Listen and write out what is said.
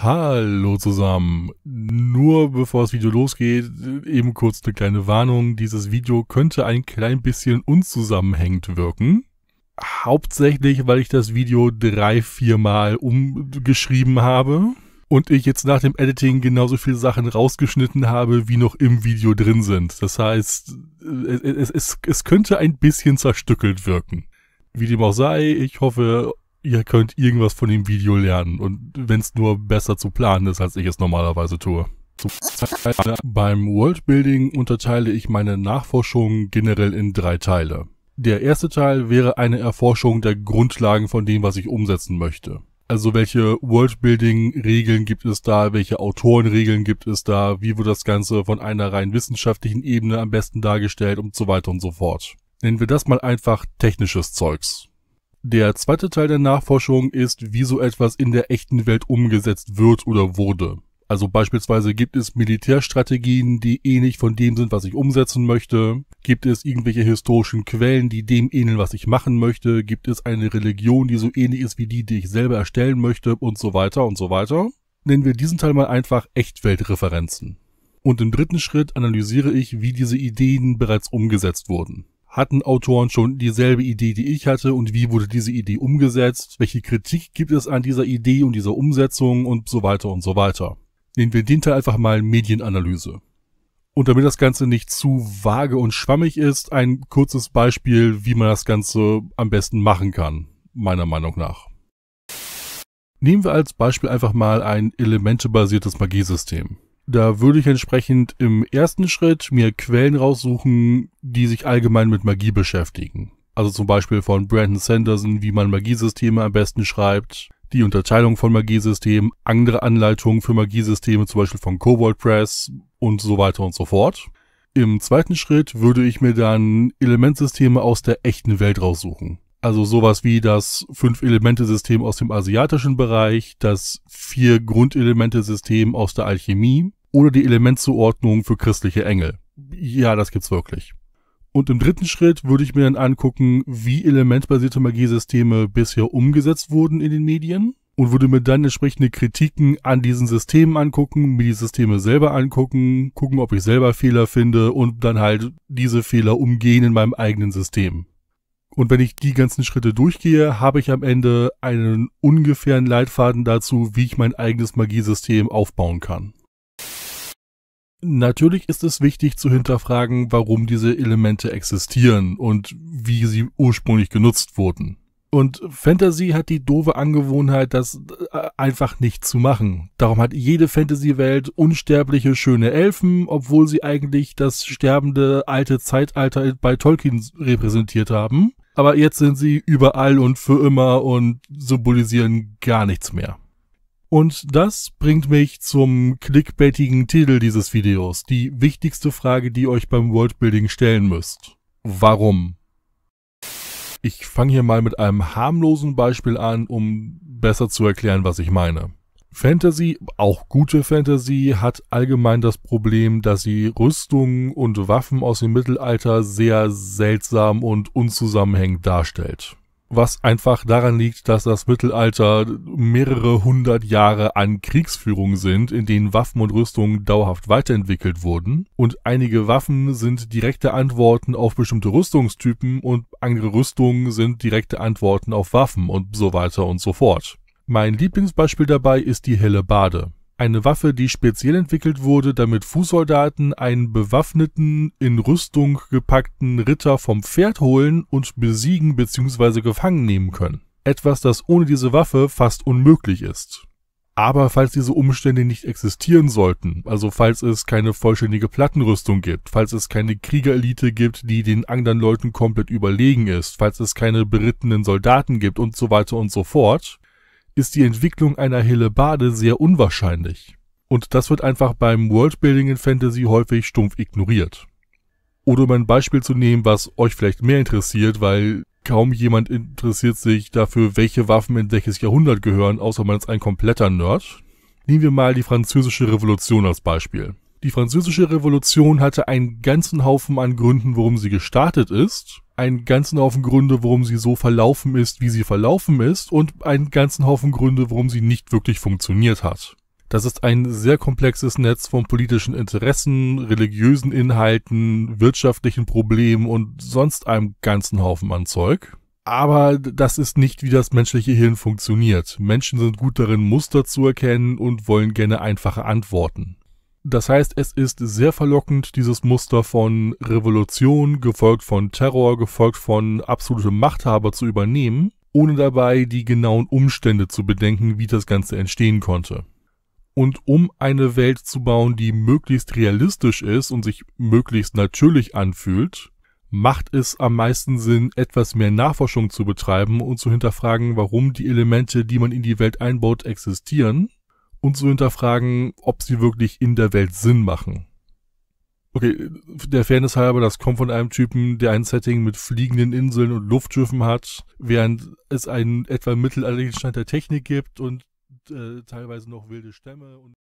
Hallo zusammen. Nur bevor das Video losgeht, eben kurz eine kleine Warnung. Dieses Video könnte ein klein bisschen unzusammenhängend wirken. Hauptsächlich, weil ich das Video drei, viermal umgeschrieben habe und ich jetzt nach dem Editing genauso viele Sachen rausgeschnitten habe, wie noch im Video drin sind. Das heißt, es, es, es könnte ein bisschen zerstückelt wirken. Wie dem auch sei, ich hoffe, ihr könnt irgendwas von dem Video lernen und wenn es nur besser zu planen ist, als ich es normalerweise tue. Beim Worldbuilding unterteile ich meine Nachforschungen generell in drei Teile. Der erste Teil wäre eine Erforschung der Grundlagen von dem, was ich umsetzen möchte. Also welche Worldbuilding-Regeln gibt es da, welche Autorenregeln gibt es da, wie wird das Ganze von einer rein wissenschaftlichen Ebene am besten dargestellt und so weiter und so fort. Nennen wir das mal einfach technisches Zeugs. Der zweite Teil der Nachforschung ist, wie so etwas in der echten Welt umgesetzt wird oder wurde. Also beispielsweise gibt es Militärstrategien, die ähnlich von dem sind, was ich umsetzen möchte? Gibt es irgendwelche historischen Quellen, die dem ähneln, was ich machen möchte? Gibt es eine Religion, die so ähnlich ist wie die, die ich selber erstellen möchte? Und so weiter und so weiter. Nennen wir diesen Teil mal einfach Echtweltreferenzen. Und im dritten Schritt analysiere ich, wie diese Ideen bereits umgesetzt wurden hatten Autoren schon dieselbe Idee, die ich hatte und wie wurde diese Idee umgesetzt, welche Kritik gibt es an dieser Idee und dieser Umsetzung und so weiter und so weiter. Nehmen wir den Teil einfach mal Medienanalyse. Und damit das Ganze nicht zu vage und schwammig ist, ein kurzes Beispiel, wie man das Ganze am besten machen kann, meiner Meinung nach. Nehmen wir als Beispiel einfach mal ein elementebasiertes Magiesystem. Da würde ich entsprechend im ersten Schritt mir Quellen raussuchen, die sich allgemein mit Magie beschäftigen. Also zum Beispiel von Brandon Sanderson, wie man Magiesysteme am besten schreibt, die Unterteilung von Magiesystemen, andere Anleitungen für Magiesysteme, zum Beispiel von Cobalt Press und so weiter und so fort. Im zweiten Schritt würde ich mir dann Elementsysteme aus der echten Welt raussuchen. Also sowas wie das Fünf-Elemente-System aus dem asiatischen Bereich, das Vier-Grundelemente-System aus der Alchemie, oder die Elementzuordnung für christliche Engel. Ja, das gibt's wirklich. Und im dritten Schritt würde ich mir dann angucken, wie elementbasierte Magiesysteme bisher umgesetzt wurden in den Medien und würde mir dann entsprechende Kritiken an diesen Systemen angucken, mir die Systeme selber angucken, gucken, ob ich selber Fehler finde und dann halt diese Fehler umgehen in meinem eigenen System. Und wenn ich die ganzen Schritte durchgehe, habe ich am Ende einen ungefähren Leitfaden dazu, wie ich mein eigenes Magiesystem aufbauen kann. Natürlich ist es wichtig zu hinterfragen, warum diese Elemente existieren und wie sie ursprünglich genutzt wurden. Und Fantasy hat die doofe Angewohnheit, das äh, einfach nicht zu machen. Darum hat jede Fantasy-Welt unsterbliche, schöne Elfen, obwohl sie eigentlich das sterbende alte Zeitalter bei Tolkien repräsentiert haben. Aber jetzt sind sie überall und für immer und symbolisieren gar nichts mehr. Und das bringt mich zum clickbaitigen Titel dieses Videos, die wichtigste Frage, die ihr euch beim Worldbuilding stellen müsst. Warum? Ich fange hier mal mit einem harmlosen Beispiel an, um besser zu erklären, was ich meine. Fantasy, auch gute Fantasy, hat allgemein das Problem, dass sie Rüstungen und Waffen aus dem Mittelalter sehr seltsam und unzusammenhängend darstellt was einfach daran liegt, dass das Mittelalter mehrere hundert Jahre an Kriegsführung sind, in denen Waffen und Rüstungen dauerhaft weiterentwickelt wurden. Und einige Waffen sind direkte Antworten auf bestimmte Rüstungstypen und andere Rüstungen sind direkte Antworten auf Waffen und so weiter und so fort. Mein Lieblingsbeispiel dabei ist die helle Bade eine Waffe, die speziell entwickelt wurde, damit Fußsoldaten einen bewaffneten, in Rüstung gepackten Ritter vom Pferd holen und besiegen bzw. gefangen nehmen können. Etwas, das ohne diese Waffe fast unmöglich ist. Aber falls diese Umstände nicht existieren sollten, also falls es keine vollständige Plattenrüstung gibt, falls es keine Kriegerelite gibt, die den anderen Leuten komplett überlegen ist, falls es keine berittenen Soldaten gibt und so weiter und so fort, ist die Entwicklung einer Hillebade sehr unwahrscheinlich. Und das wird einfach beim Worldbuilding in Fantasy häufig stumpf ignoriert. Oder um ein Beispiel zu nehmen, was euch vielleicht mehr interessiert, weil kaum jemand interessiert sich dafür, welche Waffen in welches Jahrhundert gehören, außer man ist ein kompletter Nerd. Nehmen wir mal die französische Revolution als Beispiel. Die französische Revolution hatte einen ganzen Haufen an Gründen, warum sie gestartet ist, einen ganzen Haufen Gründe, warum sie so verlaufen ist, wie sie verlaufen ist, und einen ganzen Haufen Gründe, warum sie nicht wirklich funktioniert hat. Das ist ein sehr komplexes Netz von politischen Interessen, religiösen Inhalten, wirtschaftlichen Problemen und sonst einem ganzen Haufen an Zeug. Aber das ist nicht, wie das menschliche Hirn funktioniert. Menschen sind gut darin, Muster zu erkennen und wollen gerne einfache Antworten. Das heißt, es ist sehr verlockend, dieses Muster von Revolution, gefolgt von Terror, gefolgt von absolutem Machthaber zu übernehmen, ohne dabei die genauen Umstände zu bedenken, wie das Ganze entstehen konnte. Und um eine Welt zu bauen, die möglichst realistisch ist und sich möglichst natürlich anfühlt, macht es am meisten Sinn, etwas mehr Nachforschung zu betreiben und zu hinterfragen, warum die Elemente, die man in die Welt einbaut, existieren und zu hinterfragen, ob sie wirklich in der Welt Sinn machen. Okay, der Fairness halber, das kommt von einem Typen, der ein Setting mit fliegenden Inseln und Luftschiffen hat, während es einen etwa mittelalterlichen Stand der Technik gibt und äh, teilweise noch wilde Stämme und